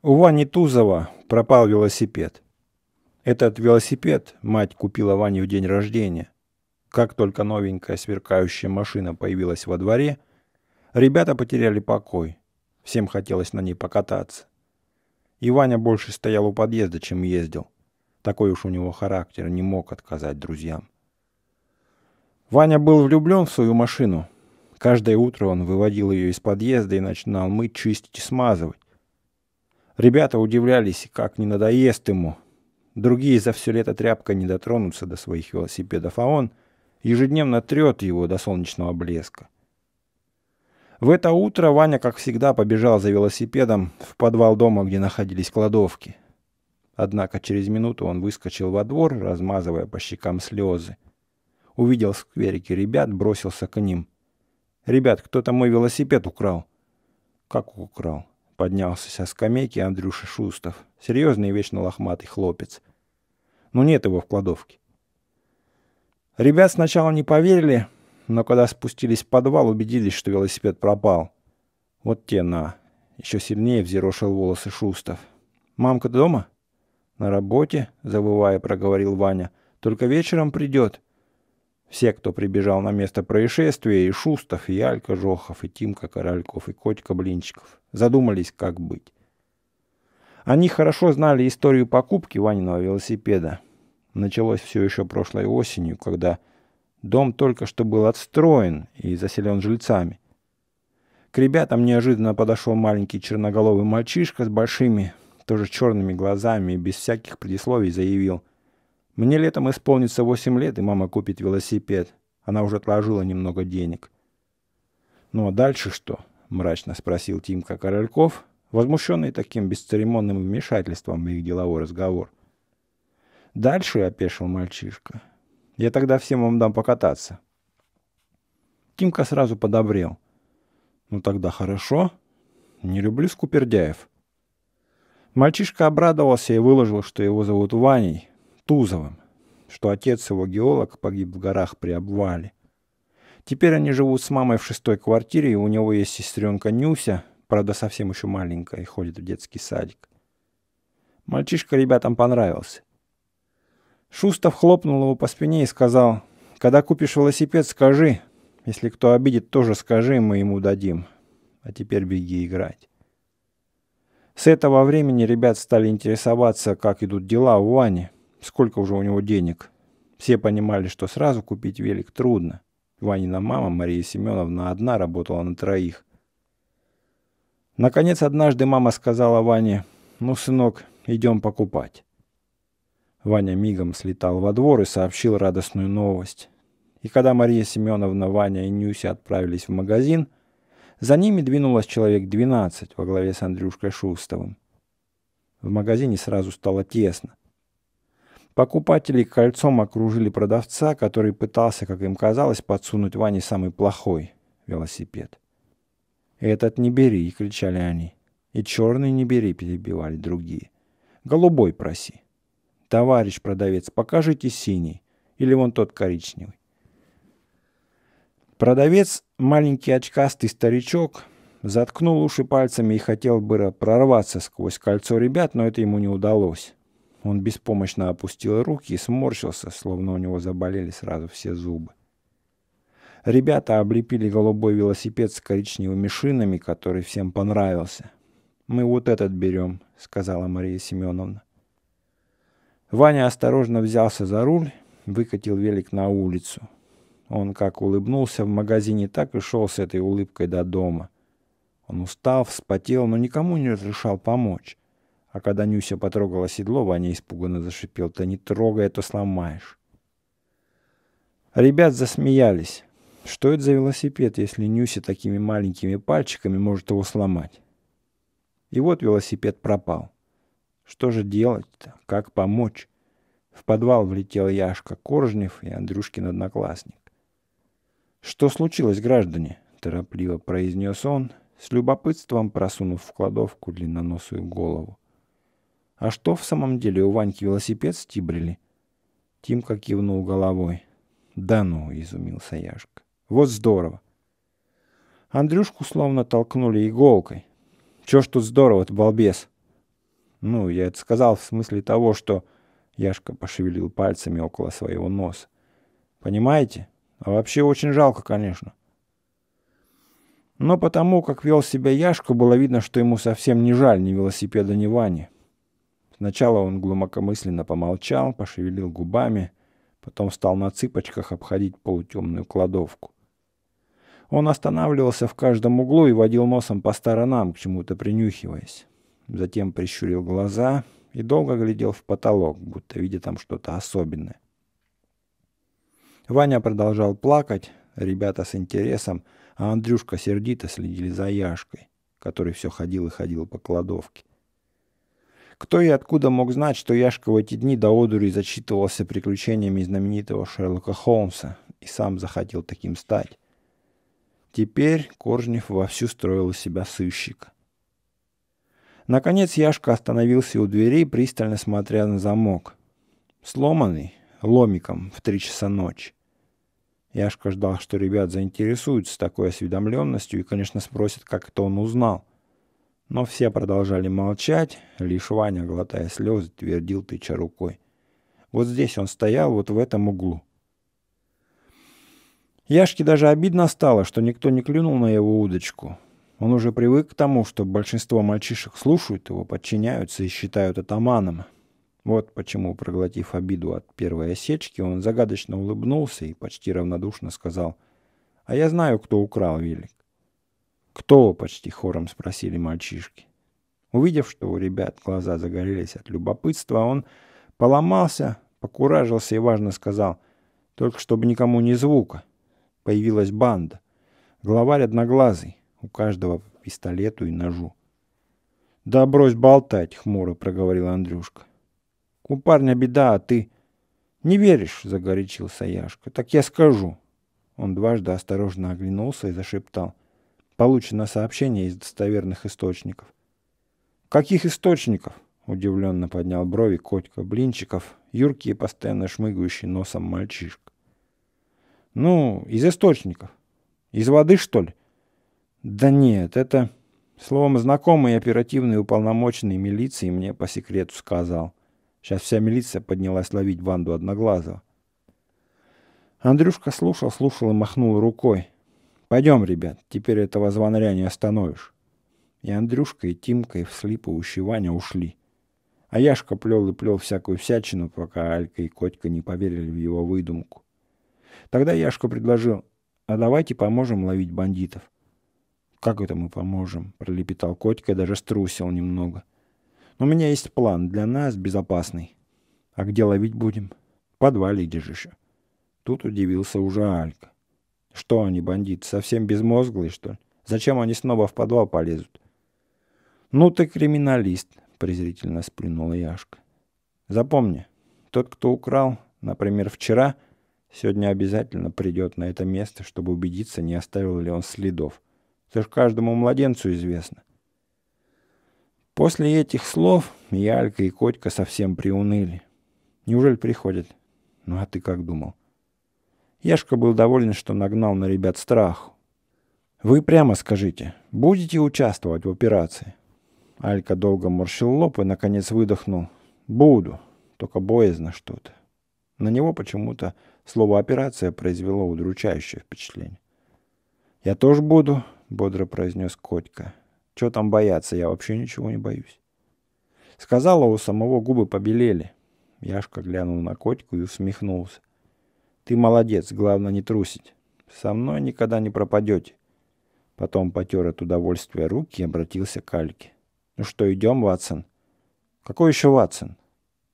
У Вани Тузова пропал велосипед. Этот велосипед мать купила Ване в день рождения. Как только новенькая сверкающая машина появилась во дворе, ребята потеряли покой. Всем хотелось на ней покататься. И Ваня больше стоял у подъезда, чем ездил. Такой уж у него характер, не мог отказать друзьям. Ваня был влюблен в свою машину. Каждое утро он выводил ее из подъезда и начинал мыть, чистить и смазывать. Ребята удивлялись, как не надоест ему. Другие за все лето тряпка не дотронутся до своих велосипедов, а он ежедневно трет его до солнечного блеска. В это утро Ваня, как всегда, побежал за велосипедом в подвал дома, где находились кладовки. Однако через минуту он выскочил во двор, размазывая по щекам слезы. Увидел в ребят, бросился к ним. «Ребят, кто-то мой велосипед украл». «Как украл?» поднялся со скамейки Андрюша Шустов, серьезный и вечно лохматый хлопец. Но нет его в кладовке. Ребят сначала не поверили, но когда спустились в подвал, убедились, что велосипед пропал. Вот те на. Еще сильнее взъерошил волосы Шустов. «Мамка дома?» «На работе», — забывая, проговорил Ваня. «Только вечером придет». Все, кто прибежал на место происшествия, и Шустов, и Алька Жохов, и Тимка Корольков, и Котька Блинчиков, задумались, как быть. Они хорошо знали историю покупки Ваниного велосипеда. Началось все еще прошлой осенью, когда дом только что был отстроен и заселен жильцами. К ребятам неожиданно подошел маленький черноголовый мальчишка с большими, тоже черными глазами и без всяких предисловий заявил – мне летом исполнится 8 лет, и мама купит велосипед. Она уже отложила немного денег. «Ну а дальше что?» – мрачно спросил Тимка Корольков, возмущенный таким бесцеремонным вмешательством в их деловой разговор. «Дальше?» – опешил мальчишка. «Я тогда всем вам дам покататься». Тимка сразу подобрел. «Ну тогда хорошо. Не люблю скупердяев». Мальчишка обрадовался и выложил, что его зовут Ваней, Тузовым, что отец его геолог погиб в горах при обвале. Теперь они живут с мамой в шестой квартире, и у него есть сестренка Нюся, правда совсем еще маленькая, и ходит в детский садик. Мальчишка ребятам понравился. Шустов хлопнул его по спине и сказал, «Когда купишь велосипед, скажи. Если кто обидит, тоже скажи, мы ему дадим. А теперь беги играть». С этого времени ребят стали интересоваться, как идут дела у Вани – сколько уже у него денег. Все понимали, что сразу купить велик трудно. Ванина мама Мария Семеновна одна работала на троих. Наконец, однажды мама сказала Ване, «Ну, сынок, идем покупать». Ваня мигом слетал во двор и сообщил радостную новость. И когда Мария Семеновна, Ваня и Нюся отправились в магазин, за ними двинулось человек 12 во главе с Андрюшкой Шустовым. В магазине сразу стало тесно – Покупатели кольцом окружили продавца, который пытался, как им казалось, подсунуть Ване самый плохой велосипед. «Этот не бери!» — кричали они. «И черный не бери!» — перебивали другие. «Голубой проси!» «Товарищ продавец, покажите синий!» Или вон тот коричневый. Продавец, маленький очкастый старичок, заткнул уши пальцами и хотел бы прорваться сквозь кольцо ребят, но это ему не удалось. Он беспомощно опустил руки и сморщился, словно у него заболели сразу все зубы. Ребята облепили голубой велосипед с коричневыми шинами, который всем понравился. «Мы вот этот берем», — сказала Мария Семеновна. Ваня осторожно взялся за руль, выкатил велик на улицу. Он как улыбнулся в магазине, так и шел с этой улыбкой до дома. Он устал, вспотел, но никому не разрешал помочь. А когда Нюся потрогала седло, Ваня испуганно зашипел. «Да не трогай, а то сломаешь». Ребят засмеялись. Что это за велосипед, если Нюся такими маленькими пальчиками может его сломать? И вот велосипед пропал. Что же делать-то? Как помочь? В подвал влетел Яшка Коржнев и Андрюшкин одноклассник. «Что случилось, граждане?» – торопливо произнес он, с любопытством просунув в кладовку длинноносую голову. А что в самом деле, у Ваньки велосипед стибрили? Тимка кивнул головой. Да ну, изумился Яшка. Вот здорово. Андрюшку словно толкнули иголкой. Чё ж тут здорово ты балбес? Ну, я это сказал в смысле того, что... Яшка пошевелил пальцами около своего носа. Понимаете? А вообще очень жалко, конечно. Но потому, как вел себя Яшка, было видно, что ему совсем не жаль ни велосипеда, ни Вани. Сначала он глубокомысленно помолчал, пошевелил губами, потом стал на цыпочках обходить полутемную кладовку. Он останавливался в каждом углу и водил носом по сторонам, к чему-то принюхиваясь. Затем прищурил глаза и долго глядел в потолок, будто видя там что-то особенное. Ваня продолжал плакать, ребята с интересом, а Андрюшка сердито следили за Яшкой, который все ходил и ходил по кладовке. Кто и откуда мог знать, что Яшка в эти дни до одури зачитывался приключениями знаменитого Шерлока Холмса и сам захотел таким стать? Теперь Коржнев вовсю строил из себя сыщик. Наконец Яшка остановился у двери, пристально смотря на замок. Сломанный, ломиком, в три часа ночи. Яшка ждал, что ребят заинтересуются такой осведомленностью и, конечно, спросят, как это он узнал. Но все продолжали молчать, лишь Ваня, глотая слезы, твердил тыча рукой. Вот здесь он стоял, вот в этом углу. Яшке даже обидно стало, что никто не клюнул на его удочку. Он уже привык к тому, что большинство мальчишек слушают его, подчиняются и считают атаманом. Вот почему, проглотив обиду от первой осечки, он загадочно улыбнулся и почти равнодушно сказал «А я знаю, кто украл велик». «Кто?» – почти хором спросили мальчишки. Увидев, что у ребят глаза загорелись от любопытства, он поломался, покуражился и важно сказал, только чтобы никому ни звука. Появилась банда. Главарь одноглазый, у каждого по пистолету и ножу. «Да брось болтать», — хмуро проговорил Андрюшка. «У парня беда, а ты...» «Не веришь?» — загорячился Яшка. «Так я скажу». Он дважды осторожно оглянулся и зашептал — Получено сообщение из достоверных источников. «Каких источников?» – удивленно поднял брови Котька Блинчиков, юркий и постоянно шмыгающий носом мальчишка. «Ну, из источников. Из воды, что ли?» «Да нет, это...» Словом, знакомый оперативный уполномоченный милиции мне по секрету сказал. Сейчас вся милиция поднялась ловить банду Одноглазого. Андрюшка слушал, слушал и махнул рукой. Пойдем, ребят, теперь этого звонаря не остановишь. И Андрюшка, и Тимка, и Вслипа, Ваня ушли. А Яшка плел и плел всякую всячину, пока Алька и Котька не поверили в его выдумку. Тогда Яшка предложил, а давайте поможем ловить бандитов. «Как это мы поможем?» – пролепетал Котька и даже струсил немного. «Но у меня есть план, для нас безопасный. А где ловить будем? В подвале где же еще?» Тут удивился уже Алька. Что они, бандиты, совсем безмозглые, что ли? Зачем они снова в подвал полезут? Ну ты криминалист, презрительно сплюнула Яшка. Запомни, тот, кто украл, например, вчера, сегодня обязательно придет на это место, чтобы убедиться, не оставил ли он следов. Это же каждому младенцу известно. После этих слов Ялька и Котька совсем приуныли. Неужели приходят? Ну а ты как думал? Яшка был доволен, что нагнал на ребят страх. «Вы прямо скажите, будете участвовать в операции?» Алька долго морщил лоб и, наконец, выдохнул. «Буду, только боязно что-то». На него почему-то слово «операция» произвело удручающее впечатление. «Я тоже буду», — бодро произнес Котька. «Чего там бояться? Я вообще ничего не боюсь». Сказала, у самого губы побелели. Яшка глянул на Котьку и усмехнулся. Ты молодец, главное не трусить. Со мной никогда не пропадете. Потом потер от удовольствия руки и обратился к Альке. Ну что, идем, Ватсон? Какой еще Ватсон?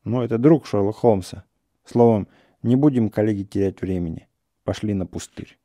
Ну, это друг Шерлок Холмса. Словом, не будем, коллеги, терять времени. Пошли на пустырь.